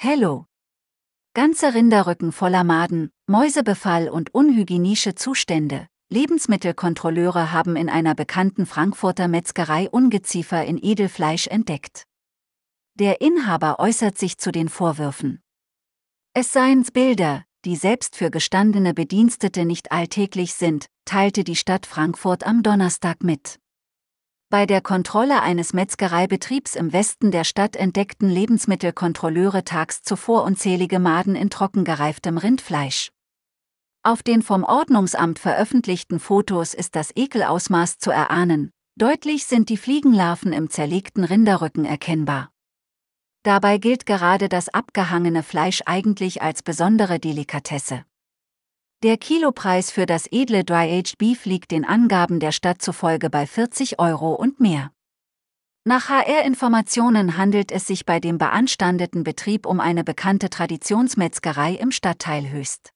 Hello. Ganze Rinderrücken voller Maden, Mäusebefall und unhygienische Zustände. Lebensmittelkontrolleure haben in einer bekannten Frankfurter Metzgerei Ungeziefer in Edelfleisch entdeckt. Der Inhaber äußert sich zu den Vorwürfen. Es seien Bilder, die selbst für gestandene Bedienstete nicht alltäglich sind, teilte die Stadt Frankfurt am Donnerstag mit. Bei der Kontrolle eines Metzgereibetriebs im Westen der Stadt entdeckten Lebensmittelkontrolleure tags zuvor unzählige Maden in trockengereiftem Rindfleisch. Auf den vom Ordnungsamt veröffentlichten Fotos ist das Ekelausmaß zu erahnen, deutlich sind die Fliegenlarven im zerlegten Rinderrücken erkennbar. Dabei gilt gerade das abgehangene Fleisch eigentlich als besondere Delikatesse. Der Kilopreis für das edle Dry-Aged Beef liegt den Angaben der Stadt zufolge bei 40 Euro und mehr. Nach HR-Informationen handelt es sich bei dem beanstandeten Betrieb um eine bekannte Traditionsmetzgerei im Stadtteil Höchst.